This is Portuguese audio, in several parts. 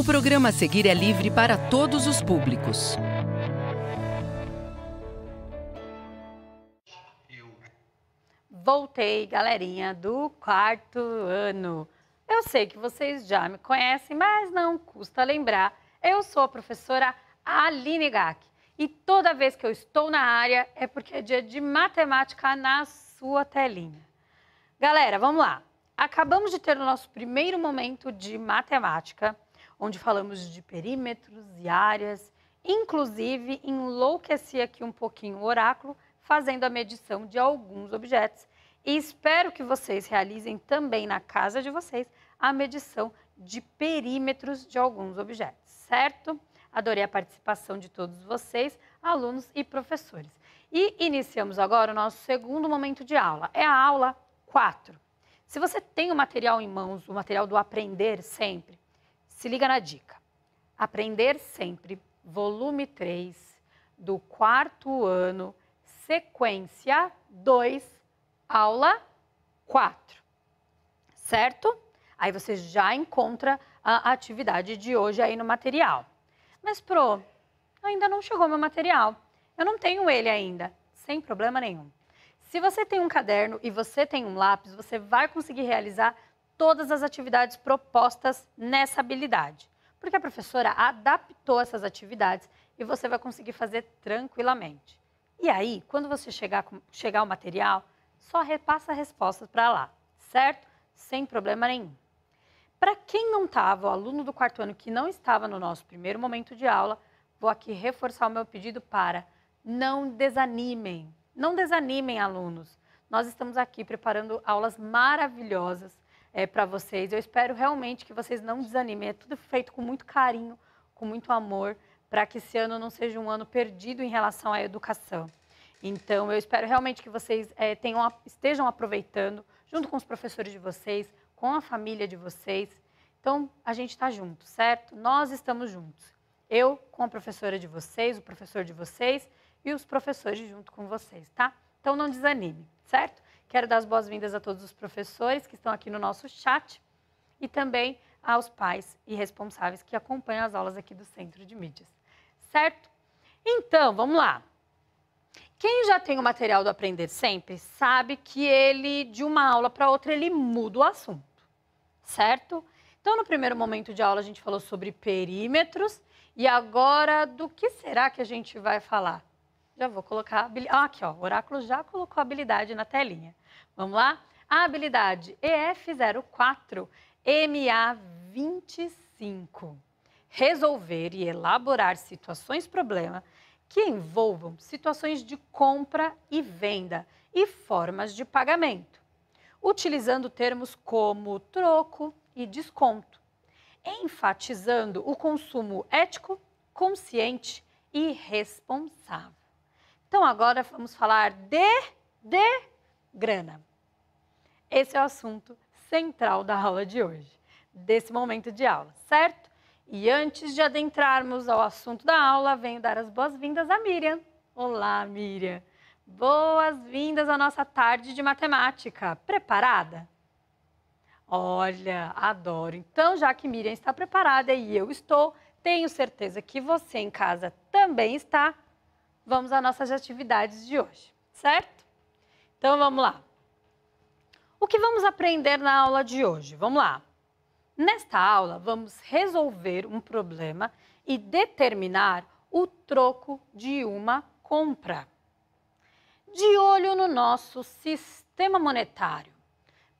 O programa a seguir é livre para todos os públicos. Voltei, galerinha, do quarto ano. Eu sei que vocês já me conhecem, mas não custa lembrar. Eu sou a professora Aline Gack e toda vez que eu estou na área é porque é dia de matemática na sua telinha. Galera, vamos lá. Acabamos de ter o nosso primeiro momento de matemática onde falamos de perímetros e áreas. Inclusive, enlouqueci aqui um pouquinho o oráculo, fazendo a medição de alguns objetos. E espero que vocês realizem também na casa de vocês a medição de perímetros de alguns objetos, certo? Adorei a participação de todos vocês, alunos e professores. E iniciamos agora o nosso segundo momento de aula. É a aula 4. Se você tem o material em mãos, o material do aprender sempre, se liga na dica. Aprender Sempre, volume 3, do quarto ano, sequência 2, aula 4. Certo? Aí você já encontra a atividade de hoje aí no material. Mas, Pro, ainda não chegou meu material. Eu não tenho ele ainda, sem problema nenhum. Se você tem um caderno e você tem um lápis, você vai conseguir realizar todas as atividades propostas nessa habilidade, porque a professora adaptou essas atividades e você vai conseguir fazer tranquilamente. E aí, quando você chegar, chegar o material, só repassa a resposta para lá, certo? Sem problema nenhum. Para quem não estava, o aluno do quarto ano que não estava no nosso primeiro momento de aula, vou aqui reforçar o meu pedido para não desanimem, não desanimem alunos. Nós estamos aqui preparando aulas maravilhosas é, para vocês. Eu espero realmente que vocês não desanimem. É tudo feito com muito carinho, com muito amor, para que esse ano não seja um ano perdido em relação à educação. Então, eu espero realmente que vocês é, tenham, estejam aproveitando, junto com os professores de vocês, com a família de vocês. Então, a gente está junto, certo? Nós estamos juntos. Eu com a professora de vocês, o professor de vocês e os professores junto com vocês, tá? Então, não desanime, certo? Quero dar as boas-vindas a todos os professores que estão aqui no nosso chat e também aos pais e responsáveis que acompanham as aulas aqui do Centro de Mídias. Certo? Então, vamos lá. Quem já tem o material do Aprender Sempre sabe que ele, de uma aula para outra, ele muda o assunto, certo? Então, no primeiro momento de aula, a gente falou sobre perímetros e agora do que será que a gente vai falar? Já vou colocar. Ah, aqui, ó, o oráculo já colocou a habilidade na telinha. Vamos lá? A habilidade EF04 MA25. Resolver e elaborar situações problema que envolvam situações de compra e venda e formas de pagamento, utilizando termos como troco e desconto, enfatizando o consumo ético, consciente e responsável. Então agora vamos falar de de grana. Esse é o assunto central da aula de hoje, desse momento de aula, certo? E antes de adentrarmos ao assunto da aula, venho dar as boas-vindas a Miriam. Olá, Miriam. Boas-vindas à nossa tarde de matemática. Preparada? Olha, adoro. Então, já que Miriam está preparada e eu estou, tenho certeza que você em casa também está. Vamos às nossas atividades de hoje, certo? Então, vamos lá. O que vamos aprender na aula de hoje? Vamos lá! Nesta aula, vamos resolver um problema e determinar o troco de uma compra. De olho no nosso sistema monetário.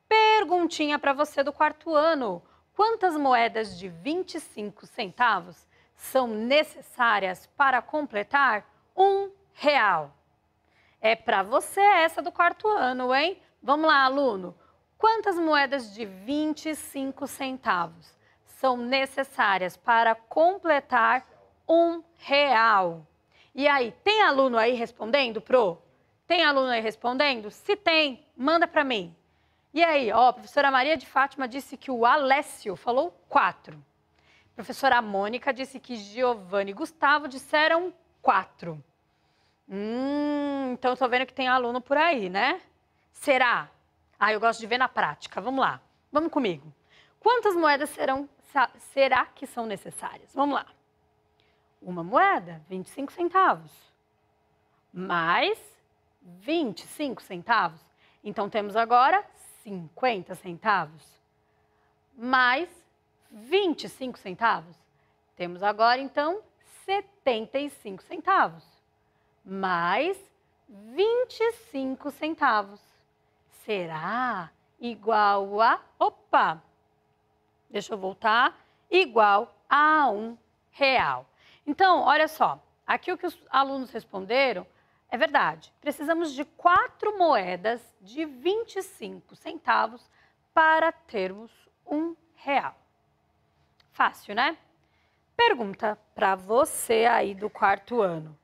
Perguntinha para você do quarto ano: quantas moedas de 25 centavos são necessárias para completar um real? É para você essa do quarto ano, hein? Vamos lá, aluno. Quantas moedas de 25 centavos são necessárias para completar um real? E aí, tem aluno aí respondendo, Pro? Tem aluno aí respondendo? Se tem, manda para mim. E aí, ó, a professora Maria de Fátima disse que o Alessio falou quatro. A professora Mônica disse que Giovanni e Gustavo disseram quatro. Hum, então estou vendo que tem aluno por aí, né? Será? Ah, eu gosto de ver na prática. Vamos lá. Vamos comigo. Quantas moedas serão, será que são necessárias? Vamos lá. Uma moeda, 25 centavos. Mais 25 centavos. Então temos agora 50 centavos. Mais 25 centavos. Temos agora então 75 centavos. Mais 25 centavos será igual a. Opa! Deixa eu voltar. Igual a um real. Então, olha só. Aqui o que os alunos responderam é verdade. Precisamos de quatro moedas de 25 centavos para termos um real. Fácil, né? Pergunta para você aí do quarto ano.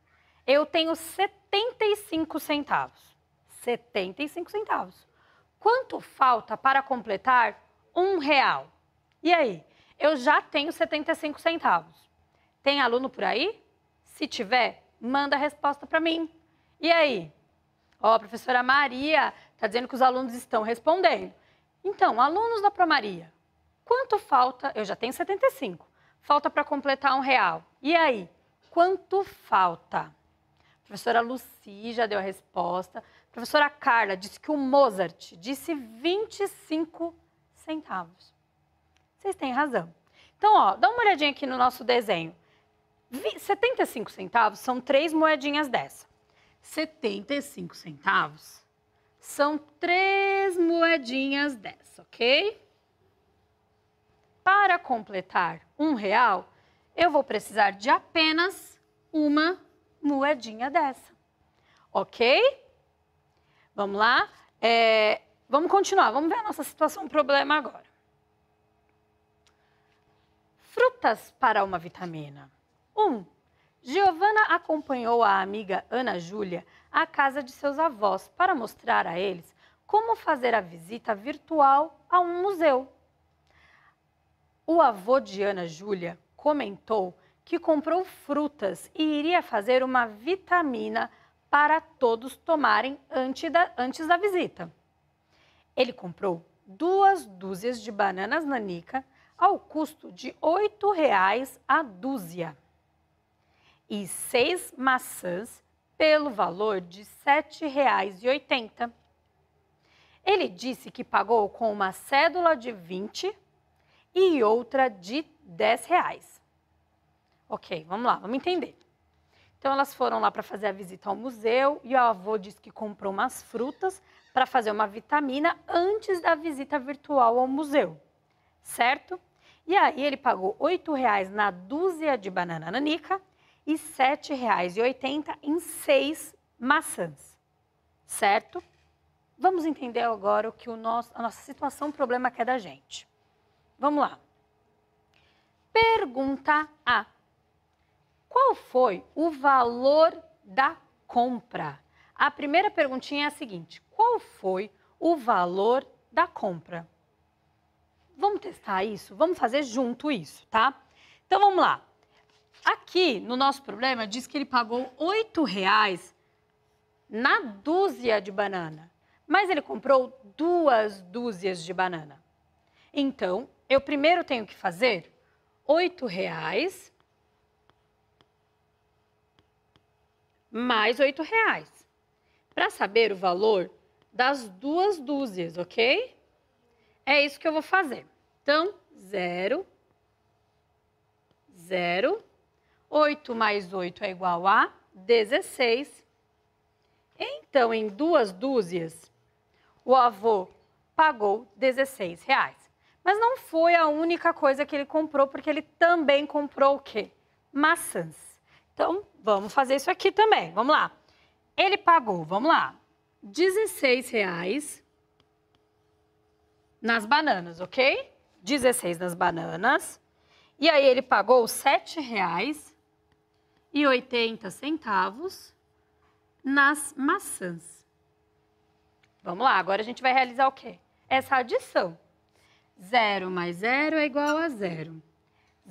Eu tenho 75 centavos. 75 centavos quanto falta para completar um real? E aí, eu já tenho 75 centavos. Tem aluno por aí? Se tiver, manda a resposta para mim. E aí? Ó, a professora Maria está dizendo que os alunos estão respondendo. Então, alunos da Promaria, quanto falta? Eu já tenho 75. Falta para completar um real. E aí? Quanto falta? A professora Luci já deu a resposta professora Carla disse que o Mozart disse 25 centavos. Vocês têm razão. Então, ó, dá uma olhadinha aqui no nosso desenho. 75 centavos são três moedinhas dessa. 75 centavos são três moedinhas dessa, ok? Para completar um real, eu vou precisar de apenas uma moedinha dessa, ok? Vamos lá? É, vamos continuar, vamos ver a nossa situação problema agora. Frutas para uma vitamina. 1. Um, Giovana acompanhou a amiga Ana Júlia à casa de seus avós para mostrar a eles como fazer a visita virtual a um museu. O avô de Ana Júlia comentou que comprou frutas e iria fazer uma vitamina para todos tomarem antes da, antes da visita. Ele comprou duas dúzias de bananas nanica ao custo de R$ reais a dúzia e seis maçãs pelo valor de R$ 7,80. Ele disse que pagou com uma cédula de 20 e outra de R$ reais. Ok, vamos lá, vamos entender. Então elas foram lá para fazer a visita ao museu e o avô disse que comprou umas frutas para fazer uma vitamina antes da visita virtual ao museu, certo? E aí ele pagou R$ 8,00 na dúzia de banana nanica e R$ 7,80 em seis maçãs, certo? Vamos entender agora o que o nosso, a nossa situação, o problema que é da gente. Vamos lá. Pergunta A. Qual foi o valor da compra? A primeira perguntinha é a seguinte: qual foi o valor da compra? Vamos testar isso? Vamos fazer junto isso, tá? Então vamos lá. Aqui no nosso problema diz que ele pagou R$ reais na dúzia de banana, mas ele comprou duas dúzias de banana. Então, eu primeiro tenho que fazer R$ reais mais R$ reais. Para saber o valor das duas dúzias, ok? É isso que eu vou fazer. Então, 0, 0, 8 mais 8 é igual a 16. Então, em duas dúzias, o avô pagou 16 reais. Mas não foi a única coisa que ele comprou, porque ele também comprou o quê? Maçãs. Então, Vamos fazer isso aqui também. Vamos lá. Ele pagou, vamos lá, 16 reais nas bananas, ok? 16 nas bananas. E aí ele pagou 7 reais e 80 centavos nas maçãs. Vamos lá, agora a gente vai realizar o quê? Essa adição. 0 mais 0 é igual a 0.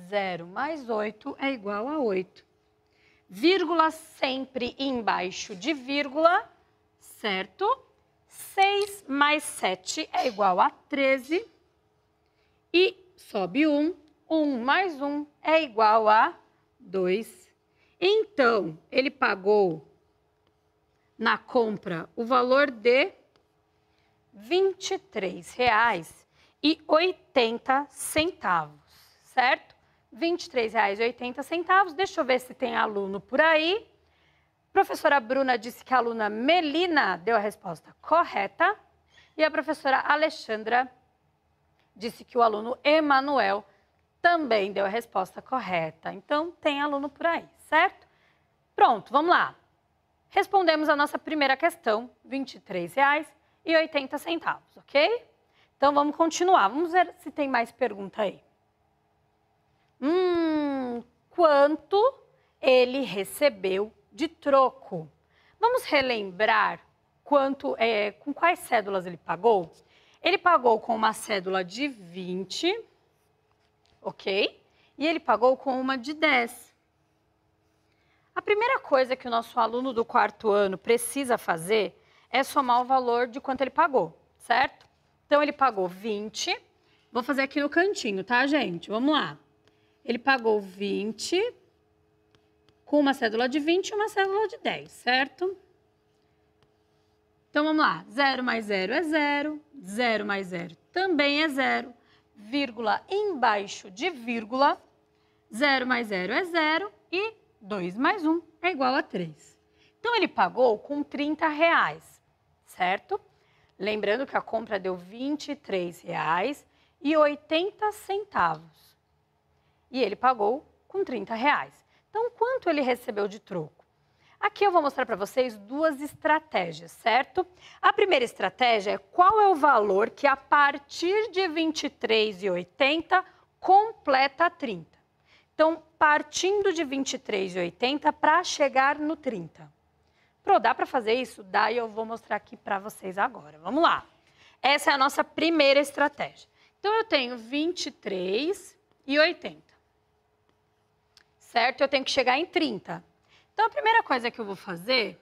0 mais 8 é igual a 8 vírgula sempre embaixo de vírgula, certo? 6 mais 7 é igual a 13. E sobe 1. 1 mais 1 é igual a 2. Então, ele pagou na compra o valor de R$ 23,80, certo? R$ 23,80. Deixa eu ver se tem aluno por aí. Professora Bruna disse que a aluna Melina deu a resposta correta. E a professora Alexandra disse que o aluno Emanuel também deu a resposta correta. Então, tem aluno por aí, certo? Pronto, vamos lá. Respondemos a nossa primeira questão, R$ 23,80, ok? Então, vamos continuar. Vamos ver se tem mais pergunta aí hum, quanto ele recebeu de troco. Vamos relembrar quanto, é, com quais cédulas ele pagou? Ele pagou com uma cédula de 20, ok? E ele pagou com uma de 10. A primeira coisa que o nosso aluno do quarto ano precisa fazer é somar o valor de quanto ele pagou, certo? Então ele pagou 20. Vou fazer aqui no cantinho, tá, gente? Vamos lá. Ele pagou 20 com uma cédula de 20 e uma cédula de 10, certo? Então vamos lá. 0 mais 0 é 0, 0 mais 0 também é 0, vírgula embaixo de vírgula, 0 mais 0 é 0 e 2 mais 1 é igual a 3. Então ele pagou com 30 reais, certo? Lembrando que a compra deu R$ 23,80 e ele pagou com 30 reais. Então, quanto ele recebeu de troco? Aqui eu vou mostrar para vocês duas estratégias, certo? A primeira estratégia é qual é o valor que a partir de 23,80 completa 30. Então, partindo de 23,80 para chegar no 30. Pro, dá para fazer isso? Dá e eu vou mostrar aqui para vocês agora. Vamos lá. Essa é a nossa primeira estratégia. Então, eu tenho 23 e certo? Eu tenho que chegar em 30. Então, a primeira coisa que eu vou fazer,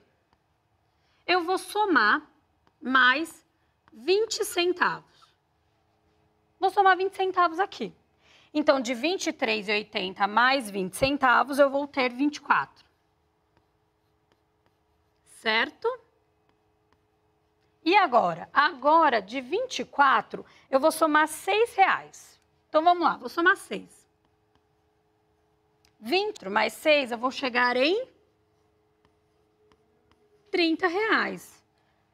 eu vou somar mais 20 centavos. Vou somar 20 centavos aqui. Então, de 23,80 mais 20 centavos, eu vou ter 24. Certo? E agora? Agora, de 24, eu vou somar 6 reais. Então, vamos lá, vou somar 6. 20 mais 6, eu vou chegar em 30 reais.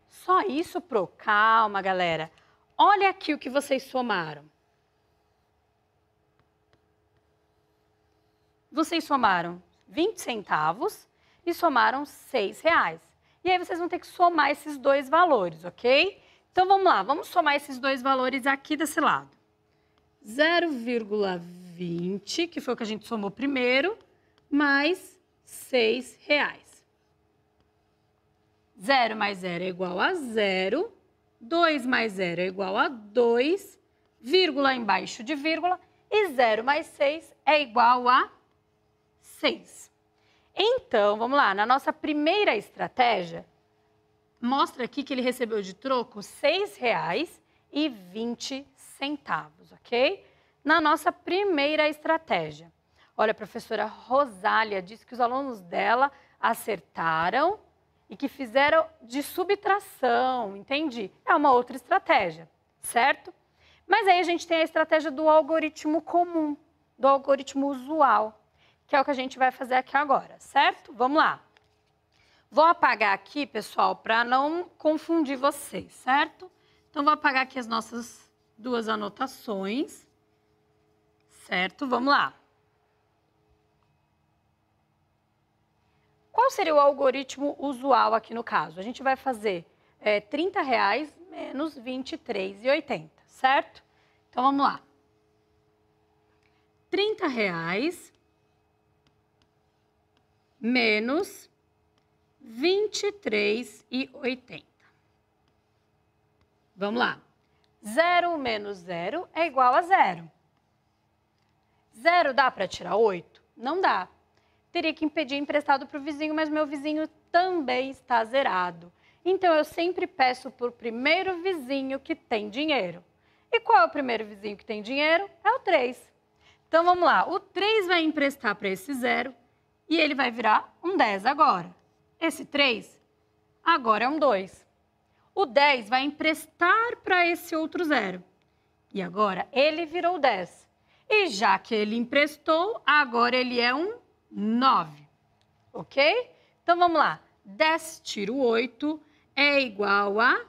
Só isso, pro? Calma, galera. Olha aqui o que vocês somaram. Vocês somaram 20 centavos e somaram 6 reais. E aí vocês vão ter que somar esses dois valores, ok? Então vamos lá, vamos somar esses dois valores aqui desse lado. 0,20 20, que foi o que a gente somou primeiro, mais 6 reais. 0 mais 0 é igual a 0. 2 mais 0 é igual a 2, vírgula embaixo de vírgula. E 0 mais 6 é igual a 6. Então, vamos lá. Na nossa primeira estratégia, mostra aqui que ele recebeu de troco R$ 6,20, ok? na nossa primeira estratégia. Olha, a professora Rosália disse que os alunos dela acertaram e que fizeram de subtração, entendi. É uma outra estratégia, certo? Mas aí a gente tem a estratégia do algoritmo comum, do algoritmo usual, que é o que a gente vai fazer aqui agora, certo? Vamos lá. Vou apagar aqui, pessoal, para não confundir vocês, certo? Então, vou apagar aqui as nossas duas anotações. Certo? Vamos lá. Qual seria o algoritmo usual aqui no caso? A gente vai fazer é, 30 reais menos R$ 23,80, certo? Então vamos lá. 30 reais menos R$ 23,80. Vamos lá. Zero menos zero é igual a zero. Zero dá para tirar oito? Não dá. Teria que pedir emprestado para o vizinho, mas meu vizinho também está zerado. Então eu sempre peço para o primeiro vizinho que tem dinheiro. E qual é o primeiro vizinho que tem dinheiro? É o 3. Então vamos lá, o 3 vai emprestar para esse zero e ele vai virar um 10 agora. Esse 3 agora é um 2. O 10 vai emprestar para esse outro zero. E agora ele virou 10. E já que ele emprestou, agora ele é um 9. Ok? Então vamos lá. 10 tiro 8 é igual a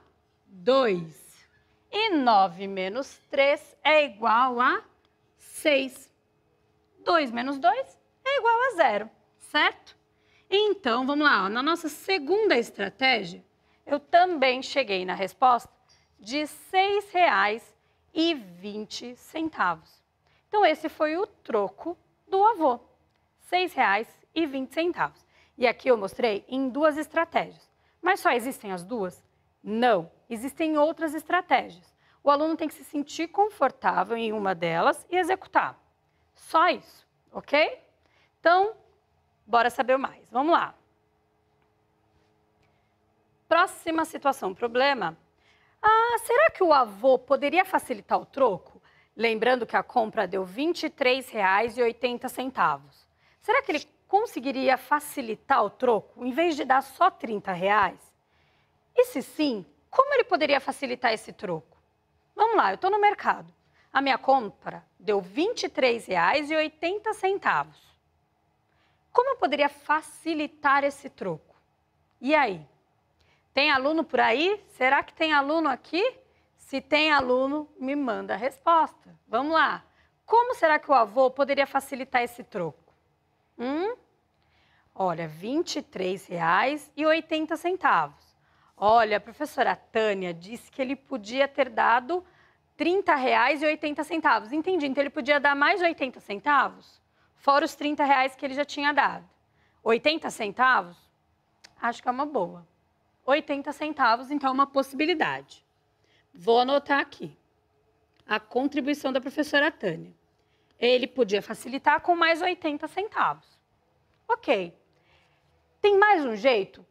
2. E 9 menos 3 é igual a 6. 2 menos 2 é igual a 0, certo? Então, vamos lá. na nossa segunda estratégia, eu também cheguei na resposta de R$ 6,20. Então, esse foi o troco do avô, R$ 6,20. E aqui eu mostrei em duas estratégias. Mas só existem as duas? Não, existem outras estratégias. O aluno tem que se sentir confortável em uma delas e executar. Só isso, ok? Então, bora saber mais. Vamos lá. Próxima situação, problema. Ah, será que o avô poderia facilitar o troco? Lembrando que a compra deu R$ 23,80. Será que ele conseguiria facilitar o troco em vez de dar só R$ 30? Reais? E se sim, como ele poderia facilitar esse troco? Vamos lá, eu estou no mercado. A minha compra deu R$ 23,80. Como eu poderia facilitar esse troco? E aí? Tem aluno por aí? Será que tem aluno aqui? Se tem aluno, me manda a resposta. Vamos lá. Como será que o avô poderia facilitar esse troco? Hum? Olha, R$ 23,80. Olha, a professora Tânia disse que ele podia ter dado R$ 30,80. Entendi, então ele podia dar mais R$ centavos, fora os R$ reais que ele já tinha dado. R$ centavos? Acho que é uma boa. R$ centavos, então, é uma possibilidade. Vou anotar aqui a contribuição da professora Tânia. Ele podia facilitar com mais 80 centavos. Ok. Tem mais um jeito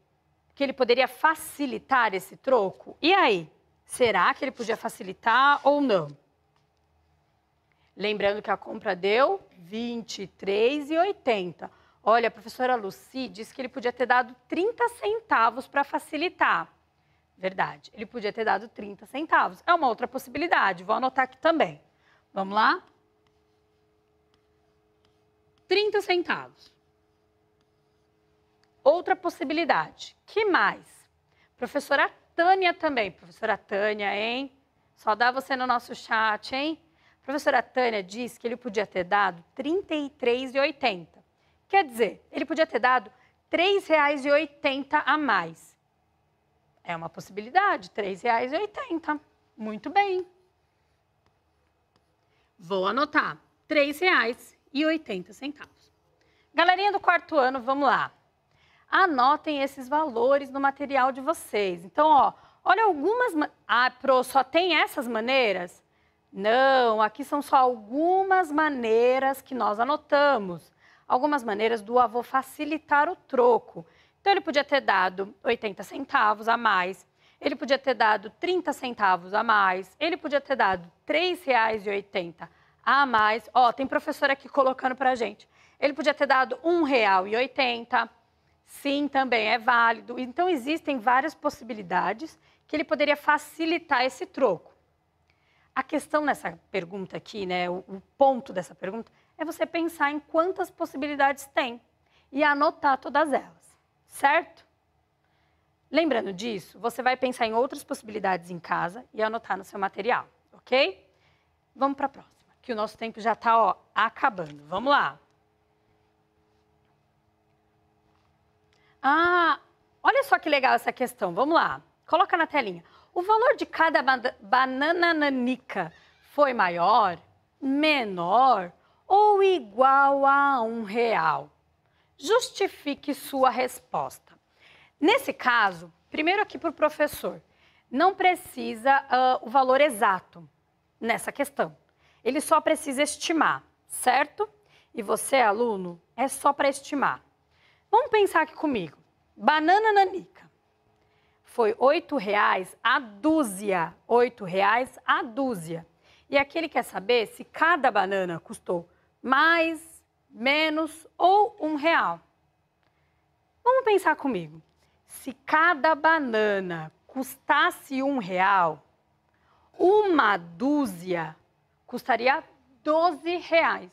que ele poderia facilitar esse troco? E aí? Será que ele podia facilitar ou não? Lembrando que a compra deu R$ 23,80. Olha, a professora Luci disse que ele podia ter dado 30 centavos para facilitar. Verdade. Ele podia ter dado 30 centavos. É uma outra possibilidade. Vou anotar aqui também. Vamos lá? 30 centavos. Outra possibilidade. Que mais? Professora Tânia também. Professora Tânia, hein? Só dá você no nosso chat, hein? Professora Tânia diz que ele podia ter dado R$ 33,80. Quer dizer, ele podia ter dado R$ 3,80 a mais. É uma possibilidade, R$ 3,80. Muito bem. Vou anotar, R$ 3,80. Galerinha do quarto ano, vamos lá. Anotem esses valores no material de vocês. Então, ó, olha algumas... Ah, pro, só tem essas maneiras? Não, aqui são só algumas maneiras que nós anotamos. Algumas maneiras do avô facilitar o troco. Então, ele podia ter dado 80 centavos a mais, ele podia ter dado 30 centavos a mais, ele podia ter dado R$ 3,80 a mais. Ó, tem professor aqui colocando para gente. Ele podia ter dado R$ 1,80. Sim, também é válido. Então, existem várias possibilidades que ele poderia facilitar esse troco. A questão nessa pergunta aqui, né, o, o ponto dessa pergunta, é você pensar em quantas possibilidades tem e anotar todas elas certo? Lembrando disso, você vai pensar em outras possibilidades em casa e anotar no seu material, ok? Vamos para a próxima, que o nosso tempo já está acabando. Vamos lá. Ah, olha só que legal essa questão. Vamos lá. Coloca na telinha. O valor de cada banana nanica foi maior, menor ou igual a um real? Justifique sua resposta. Nesse caso, primeiro aqui para o professor, não precisa uh, o valor exato nessa questão. Ele só precisa estimar, certo? E você, aluno, é só para estimar. Vamos pensar aqui comigo. Banana nanica. Foi R$ 8,00 a dúzia. R$ 8,00 a dúzia. E aqui ele quer saber se cada banana custou mais menos ou um real. Vamos pensar comigo. Se cada banana custasse um real, uma dúzia custaria 12 reais.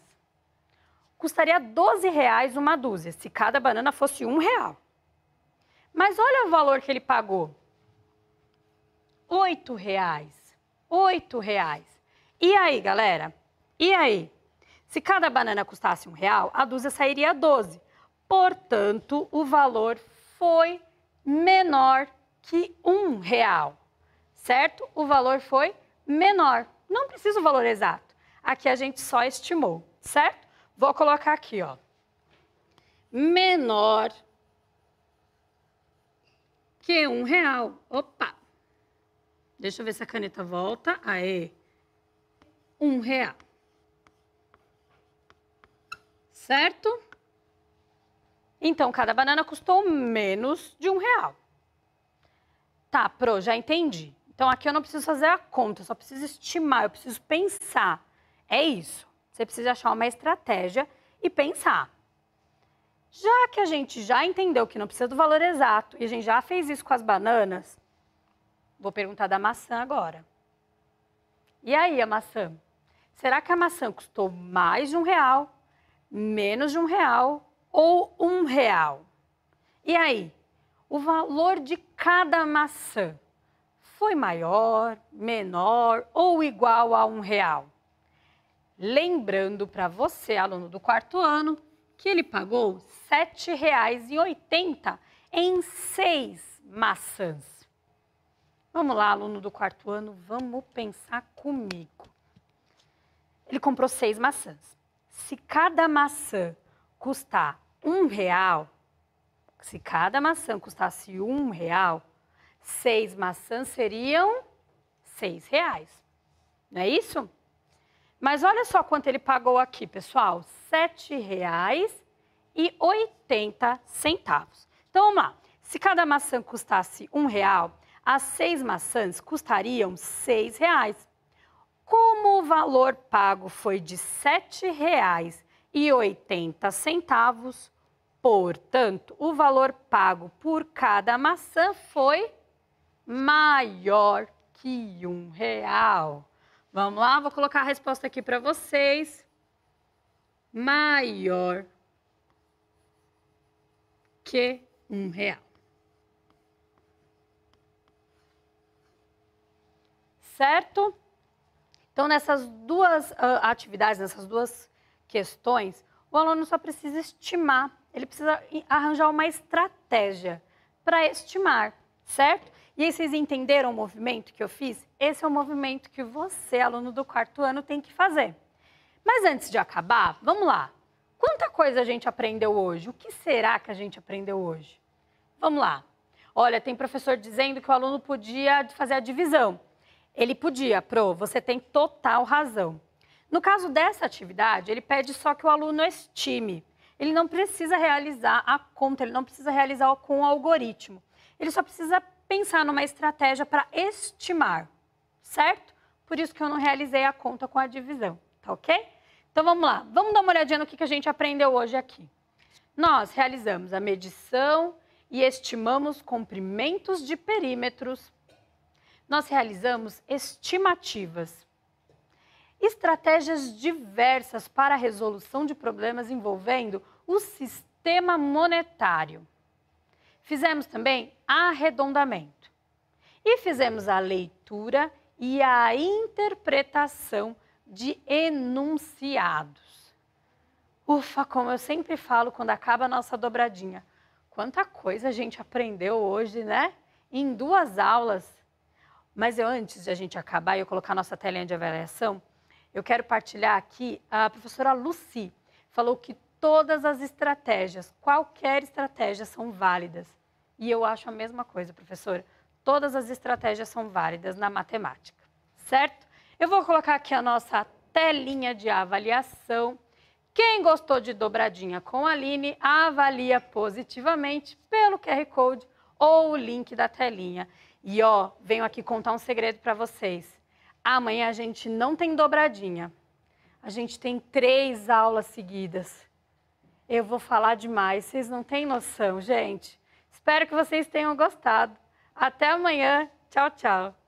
Custaria 12 reais uma dúzia, se cada banana fosse um real. Mas olha o valor que ele pagou. Oito reais. Oito reais. E aí, galera? E aí? Se cada banana custasse um real, a dúzia sairia 12. Portanto, o valor foi menor que um real, certo? O valor foi menor. Não precisa o valor exato. Aqui a gente só estimou, certo? Vou colocar aqui, ó. Menor que um real. Opa! Deixa eu ver se a caneta volta. Aê! Um real certo? Então, cada banana custou menos de um real. Tá, Pro, já entendi. Então, aqui eu não preciso fazer a conta, eu só preciso estimar, eu preciso pensar. É isso. Você precisa achar uma estratégia e pensar. Já que a gente já entendeu que não precisa do valor exato e a gente já fez isso com as bananas, vou perguntar da maçã agora. E aí, a maçã? Será que a maçã custou mais de um real menos de um real ou um real. E aí, o valor de cada maçã foi maior, menor ou igual a um real? Lembrando para você, aluno do quarto ano, que ele pagou R$ 7,80 em seis maçãs. Vamos lá, aluno do quarto ano, vamos pensar comigo. Ele comprou seis maçãs. Se cada maçã custar um real, se cada maçã custasse um real, seis maçãs seriam seis reais. Não é isso? Mas olha só quanto ele pagou aqui, pessoal: sete reais e oitenta centavos. Então vamos lá. Se cada maçã custasse um real, as seis maçãs custariam seis reais. Como o valor pago foi de R$ 7,80, portanto, o valor pago por cada maçã foi maior que um real. Vamos lá, vou colocar a resposta aqui para vocês. Maior que um real. Certo? Então, nessas duas uh, atividades, nessas duas questões, o aluno só precisa estimar, ele precisa arranjar uma estratégia para estimar, certo? E aí vocês entenderam o movimento que eu fiz? Esse é o movimento que você, aluno do quarto ano, tem que fazer. Mas antes de acabar, vamos lá. Quanta coisa a gente aprendeu hoje? O que será que a gente aprendeu hoje? Vamos lá. Olha, tem professor dizendo que o aluno podia fazer a divisão. Ele podia, Pro, você tem total razão. No caso dessa atividade, ele pede só que o aluno estime. Ele não precisa realizar a conta, ele não precisa realizar com o algoritmo. Ele só precisa pensar numa estratégia para estimar, certo? Por isso que eu não realizei a conta com a divisão, tá ok? Então vamos lá, vamos dar uma olhadinha no que, que a gente aprendeu hoje aqui. Nós realizamos a medição e estimamos comprimentos de perímetros nós realizamos estimativas, estratégias diversas para a resolução de problemas envolvendo o sistema monetário. Fizemos também arredondamento e fizemos a leitura e a interpretação de enunciados. Ufa, como eu sempre falo quando acaba a nossa dobradinha. Quanta coisa a gente aprendeu hoje, né? Em duas aulas. Mas eu, antes de a gente acabar e eu colocar a nossa telinha de avaliação, eu quero partilhar aqui a professora Lucy. Falou que todas as estratégias, qualquer estratégia, são válidas. E eu acho a mesma coisa, professora. Todas as estratégias são válidas na matemática, certo? Eu vou colocar aqui a nossa telinha de avaliação. Quem gostou de dobradinha com a Aline, avalia positivamente pelo QR Code ou o link da telinha. E ó, venho aqui contar um segredo para vocês. Amanhã a gente não tem dobradinha. A gente tem três aulas seguidas. Eu vou falar demais, vocês não têm noção, gente. Espero que vocês tenham gostado. Até amanhã. Tchau, tchau.